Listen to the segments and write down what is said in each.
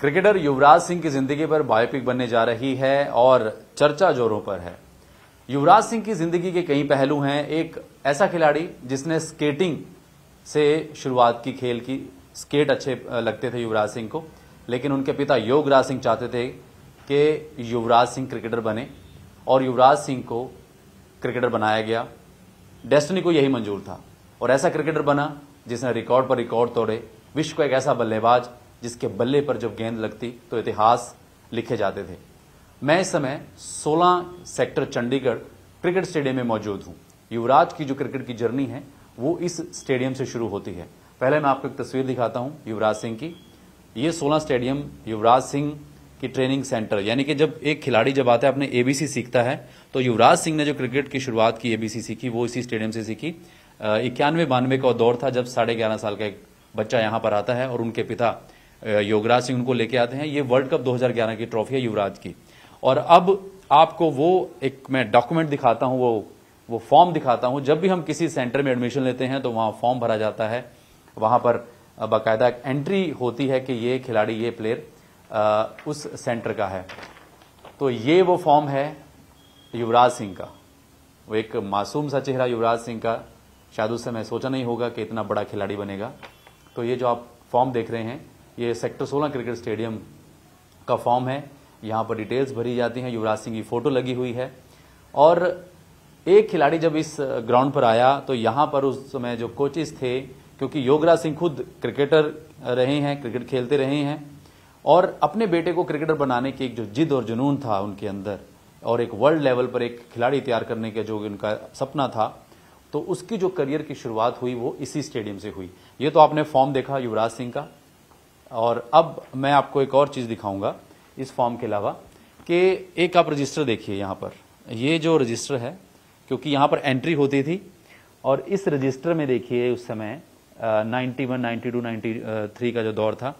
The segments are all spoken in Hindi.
क्रिकेटर युवराज सिंह की जिंदगी पर बायोपिक बनने जा रही है और चर्चा जोरों पर है युवराज सिंह की जिंदगी के कई पहलू हैं एक ऐसा खिलाड़ी जिसने स्केटिंग से शुरुआत की खेल की स्केट अच्छे लगते थे युवराज सिंह को लेकिन उनके पिता योगराज सिंह चाहते थे कि युवराज सिंह क्रिकेटर बने और युवराज सिंह को क्रिकेटर बनाया गया डेस्टनी को यही मंजूर था और ऐसा क्रिकेटर बना जिसने रिकॉर्ड पर रिकॉर्ड तोड़े विश्व का एक ऐसा बल्लेबाज जिसके बल्ले पर जब गेंद लगती तो इतिहास लिखे जाते थे मैं इस समय 16 सेक्टर चंडीगढ़ क्रिकेट स्टेडियम में मौजूद हूँ युवराज की जो क्रिकेट की जर्नी है वो इस स्टेडियम से शुरू होती है पहले मैं आपको एक तस्वीर दिखाता हूँ युवराज सिंह की ये 16 स्टेडियम युवराज सिंह की ट्रेनिंग सेंटर यानी कि जब एक खिलाड़ी जब आता है अपने एबीसी सीखता है तो युवराज सिंह ने जो क्रिकेट की शुरुआत की एबीसी सीखी वो इसी स्टेडियम से सीखी इक्यानवे बानवे का दौर था जब साढ़े ग्यारह साल का एक बच्चा यहां पर आता है और उनके पिता योगराज सिंह उनको लेके आते हैं ये वर्ल्ड कप 2011 की ट्रॉफी है युवराज की और अब आपको वो एक मैं डॉक्यूमेंट दिखाता हूं वो वो फॉर्म दिखाता हूं जब भी हम किसी सेंटर में एडमिशन लेते हैं तो वहां फॉर्म भरा जाता है वहां पर बाकायदा एंट्री होती है कि ये खिलाड़ी ये प्लेयर उस सेंटर का है तो ये वो फॉर्म है युवराज सिंह का वो एक मासूम सा चेहरा युवराज सिंह का शायद उससे मैं सोचा नहीं होगा कि इतना बड़ा खिलाड़ी बनेगा तो ये जो आप फॉर्म देख रहे हैं ये सेक्टर 16 क्रिकेट स्टेडियम का फॉर्म है यहाँ पर डिटेल्स भरी जाती हैं युवराज सिंह की फोटो लगी हुई है और एक खिलाड़ी जब इस ग्राउंड पर आया तो यहाँ पर उस समय जो कोचेस थे क्योंकि योगराज सिंह खुद क्रिकेटर रहे हैं क्रिकेट खेलते रहे हैं और अपने बेटे को क्रिकेटर बनाने की एक जो जिद और जुनून था उनके अंदर और एक वर्ल्ड लेवल पर एक खिलाड़ी तैयार करने का जो उनका सपना था तो उसकी जो करियर की शुरुआत हुई वो इसी स्टेडियम से हुई ये तो आपने फॉर्म देखा युवराज सिंह का और अब मैं आपको एक और चीज़ दिखाऊंगा इस फॉर्म के अलावा कि एक आप रजिस्टर देखिए यहाँ पर ये जो रजिस्टर है क्योंकि यहां पर एंट्री होती थी और इस रजिस्टर में देखिए उस समय ninety one ninety two ninety three का जो दौर था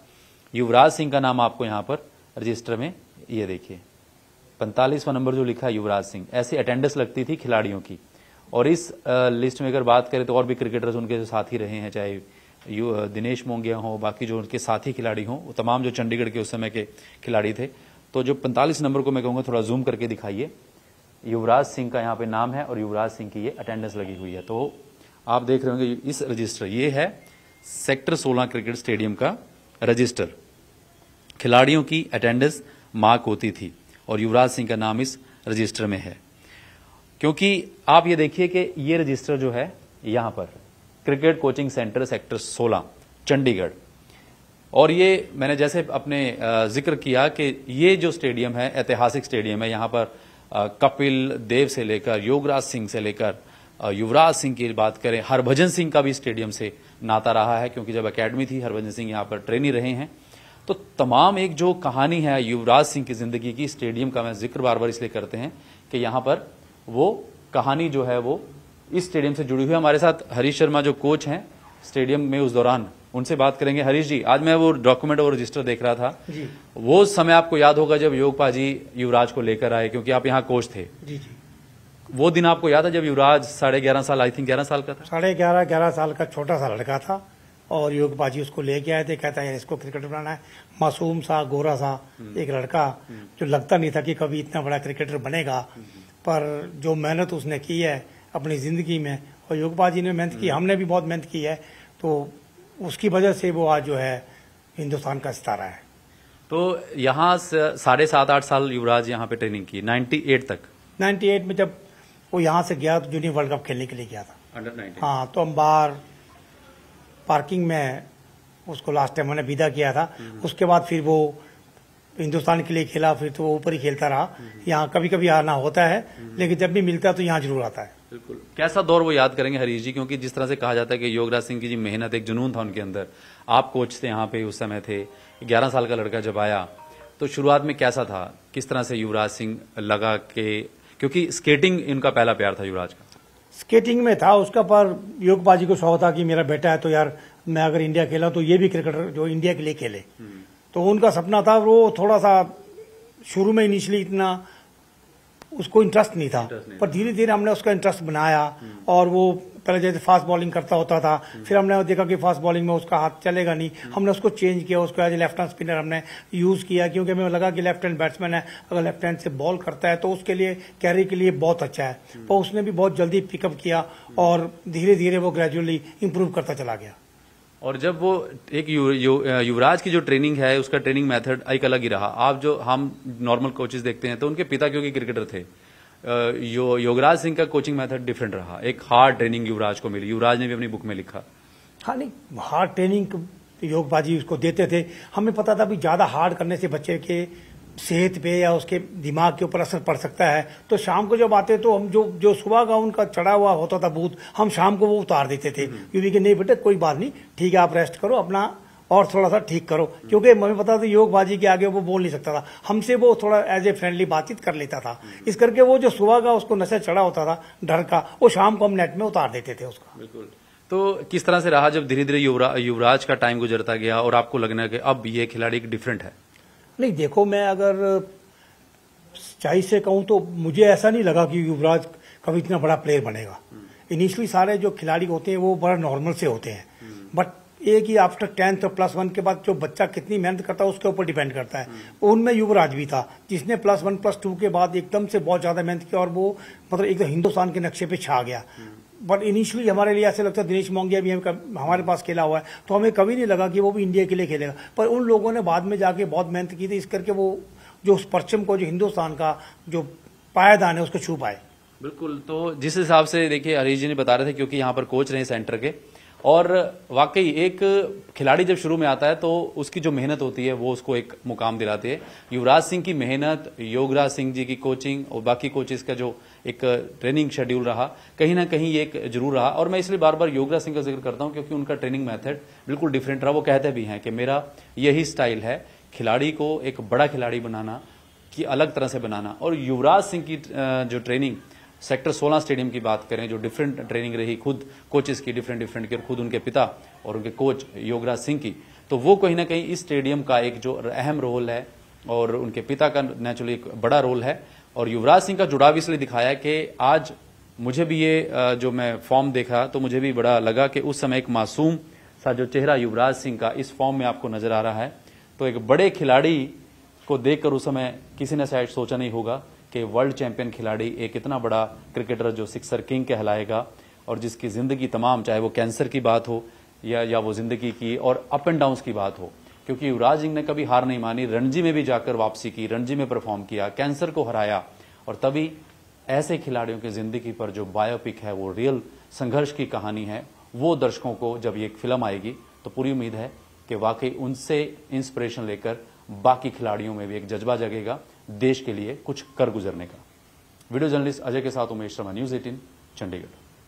युवराज सिंह का नाम आपको यहाँ पर रजिस्टर में ये देखिए पैंतालीसवा नंबर जो लिखा है युवराज सिंह ऐसी अटेंडेंस लगती थी खिलाड़ियों की और इस लिस्ट में अगर बात करें तो और भी क्रिकेटर्स उनके साथ ही रहे हैं चाहे यू दिनेश मोंगिया हो बाकी जो उनके साथी खिलाड़ी हों वो तमाम जो चंडीगढ़ के उस समय के खिलाड़ी थे तो जो 45 नंबर को मैं कहूँगा थोड़ा जूम करके दिखाइए युवराज सिंह का यहाँ पे नाम है और युवराज सिंह की ये अटेंडेंस लगी हुई है तो आप देख रहे होंगे इस रजिस्टर ये है सेक्टर सोलह क्रिकेट स्टेडियम का रजिस्टर खिलाड़ियों की अटेंडेंस मार्क होती थी और युवराज सिंह का नाम इस रजिस्टर में है क्योंकि आप ये देखिए कि ये रजिस्टर जो है यहाँ पर cricket coaching centre sector 16 Chandigarh और ये मैंने जैसे अपने जिक्र किया कि ये जो स्टेडियम है ऐतिहासिक स्टेडियम है यहां पर कपिल देव से लेकर योगराज सिंह से लेकर युवराज सिंह की बात करें हरभजन सिंह का भी स्टेडियम से नाता रहा है क्योंकि जब एकेडमी थी हरभजन सिंह यहां पर ट्रेनी रहे हैं तो तमाम एक जो कहानी है युवराज सिंह की जिंदगी की स्टेडियम का मैं जिक्र बार बार इसलिए करते हैं कि यहां पर वो कहानी जो है वो इस स्टेडियम से जुड़ी हुई हमारे साथ हरीश शर्मा जो कोच हैं स्टेडियम में उस दौरान उनसे बात करेंगे हरीश जी आज मैं वो डॉक्यूमेंट और रजिस्टर देख रहा था जी। वो समय आपको याद होगा जब योगपा जी युवराज को लेकर आए क्योंकि आप यहाँ कोच थे जी जी वो दिन आपको याद है जब युवराज साढ़े ग्यारह साल आई थिंक ग्यारह साल का था साढ़े ग्यारह ग्यारह साल का छोटा सा लड़का था और योगपा जी उसको लेके आए थे कहता है इसको क्रिकेट बनाना है मासूम सा गोरा सा एक लड़का जो लगता नहीं था कि कभी इतना बड़ा क्रिकेटर बनेगा पर जो मेहनत उसने की है अपनी ज़िंदगी में और योगपाल जी ने मेहनत की हम्म। हमने भी बहुत मेहनत की है तो उसकी वजह से वो आज जो है हिंदुस्तान का सितारा है तो यहाँ साढ़े सात आठ साल युवराज यहाँ पे ट्रेनिंग की 98 तक 98 में जब वो यहाँ से गया तो जूनियर वर्ल्ड कप खेलने के लिए गया था अंडर हाँ तो हम बाहर पार्किंग में उसको लास्ट टाइम मैंने विदा किया था हम्म। उसके बाद फिर वो हिंदुस्तान के लिए खेला फिर तो वो ऊपर ही खेलता रहा हम्म। यहाँ कभी कभी आना होता है लेकिन जब भी मिलता है तो यहाँ जरूर आता है बिल्कुल कैसा दौर वो याद करेंगे हरीश जी क्योंकि जिस तरह से कहा जाता है कि योगराज सिंह की जी मेहनत एक जुनून था उनके अंदर आप कोच थे यहाँ पे उस समय थे 11 साल का लड़का जब आया तो शुरुआत में कैसा था किस तरह से युवराज सिंह लगा के क्योंकि स्केटिंग इनका पहला प्यार था युवराज का स्केटिंग में था उसका पर योगबाजी को शौक था कि मेरा बेटा है तो यार मैं अगर इंडिया खेला तो ये भी क्रिकेटर जो इंडिया के लिए खेले हम्म। तो उनका सपना था वो थोड़ा सा शुरू में इनिशियली इतना उसको इंटरेस्ट नहीं था नहीं। पर धीरे धीरे हमने उसका इंटरेस्ट बनाया और वो पहले जैसे फास्ट बॉलिंग करता होता था हम्म। फिर हमने देखा कि फास्ट बॉलिंग में उसका हाथ चलेगा नहीं हम्म। हमने उसको चेंज किया उसको एज लेफ्ट हैंड स्पिनर हमने यूज किया क्योंकि हमें लगा कि लेफ्ट हैंड बैट्समैन है अगर लेफ्ट हैंड से बॉल करता है तो उसके लिए कैरी के लिए बहुत अच्छा है हम्म। पर उसने भी बहुत जल्दी पिकअप किया और धीरे धीरे वो ग्रेजुअली इंप्रूव करता चला गया और जब वो एक यु, यु, युवराज की जो ट्रेनिंग है उसका ट्रेनिंग मेथड एक अलग ही रहा आप जो हम नॉर्मल कोचेज देखते हैं तो उनके पिता क्योंकि क्रिकेटर थे यो, योगराज सिंह का कोचिंग मेथड डिफरेंट रहा एक हार्ड ट्रेनिंग युवराज को मिली युवराज ने भी अपनी बुक में लिखा हाँ नहीं हार्ड ट्रेनिंग योगबाजी उसको देते थे हमें पता था भी ज्यादा हार्ड करने से बच्चे के सेहत पे या उसके दिमाग के ऊपर असर पड़ सकता है तो शाम को जब आते तो हम जो जो सुबह का उनका चढ़ा हुआ होता था बूथ हम शाम को वो उतार देते थे हम्म। क्योंकि नहीं बेटे कोई बात नहीं ठीक है आप रेस्ट करो अपना और थोड़ा सा ठीक करो क्योंकि हमें पता था योगबाजी के आगे वो बोल नहीं सकता था हमसे वो थोड़ा एज ए फ्रेंडली बातचीत कर लेता था हम्म। इस करके वो जो सुबह का उसको नशा चढ़ा होता था डर का वो शाम को हम नेट में उतार देते थे उसका बिल्कुल तो किस तरह से रहा जब धीरे धीरे युवराज का टाइम गुजरता गया और आपको लगना कि अब ये खिलाड़ी डिफरेंट है नहीं देखो मैं अगर सच्चाई से कहूँ तो मुझे ऐसा नहीं लगा कि युवराज कभी इतना बड़ा प्लेयर बनेगा इनिशियली हम्म। सारे जो खिलाड़ी होते हैं वो बड़ा नॉर्मल से होते हैं बट हम्म। एक ही आफ्टर टेंथ और प्लस वन के बाद जो बच्चा कितनी मेहनत करता है उसके ऊपर डिपेंड करता है हम्म। उनमें युवराज भी था जिसने प्लस वन प्लस टू के बाद एकदम से बहुत ज्यादा मेहनत की और वो मतलब एकदम तो हिंदुस्तान के नक्शे पे छा गया बट इनिशियली हमारे लिए ऐसे लगता है दिनेश मोंगिया भी हमारे पास खेला हुआ है तो हमें कभी नहीं लगा कि वो भी इंडिया के लिए खेलेगा पर उन लोगों ने बाद में जाके बहुत मेहनत की थी इस करके वो जो उस परचम को जो हिंदुस्तान का जो पायदान है उसको छू पाए बिल्कुल तो जिस हिसाब से देखिए हरीश जी ने बता रहे थे क्योंकि यहाँ पर कोच रहे सेंटर के और वाकई एक खिलाड़ी जब शुरू में आता है तो उसकी जो मेहनत होती है वो उसको एक मुकाम दिलाती है युवराज सिंह की मेहनत योगराज सिंह जी की कोचिंग और बाकी कोचेस का जो एक ट्रेनिंग शेड्यूल रहा कहीं ना कहीं ये एक जरूर रहा और मैं इसलिए बार बार योगराज सिंह का जिक्र करता हूँ क्योंकि उनका ट्रेनिंग मैथड बिल्कुल डिफरेंट रहा वो कहते भी हैं कि मेरा यही स्टाइल है खिलाड़ी को एक बड़ा खिलाड़ी बनाना कि अलग तरह से बनाना और युवराज सिंह की जो ट्रेनिंग सेक्टर 16 स्टेडियम की बात करें जो डिफरेंट ट्रेनिंग रही खुद कोचेस की डिफरेंट डिफरेंट की और खुद उनके पिता और उनके कोच योगराज सिंह की तो वो कहीं ना कहीं इस स्टेडियम का एक जो अहम रोल है और उनके पिता का नेचुरली एक बड़ा रोल है और युवराज सिंह का जुड़ाव इसलिए दिखाया कि आज मुझे भी ये जो मैं फॉर्म देखा तो मुझे भी बड़ा लगा कि उस समय एक मासूम सा जो चेहरा युवराज सिंह का इस फॉर्म में आपको नजर आ रहा है तो एक बड़े खिलाड़ी को देखकर उस समय किसी ने शायद सोचा नहीं होगा कि वर्ल्ड चैंपियन खिलाड़ी एक इतना बड़ा क्रिकेटर जो सिक्सर किंग कहलाएगा और जिसकी जिंदगी तमाम चाहे वो कैंसर की बात हो या या वो जिंदगी की और अप एंड डाउन की बात हो क्योंकि युवराज सिंह ने कभी हार नहीं मानी रणजी में भी जाकर वापसी की रणजी में परफॉर्म किया कैंसर को हराया और तभी ऐसे खिलाड़ियों की जिंदगी पर जो बायोपिक है वो रियल संघर्ष की कहानी है वो दर्शकों को जब ये फिल्म आएगी तो पूरी उम्मीद है कि वाकई उनसे इंस्पिरेशन लेकर बाकी खिलाड़ियों में भी एक जज्बा जगेगा देश के लिए कुछ कर गुजरने का वीडियो जर्नलिस्ट अजय के साथ उमेश शर्मा न्यूज एटीन चंडीगढ़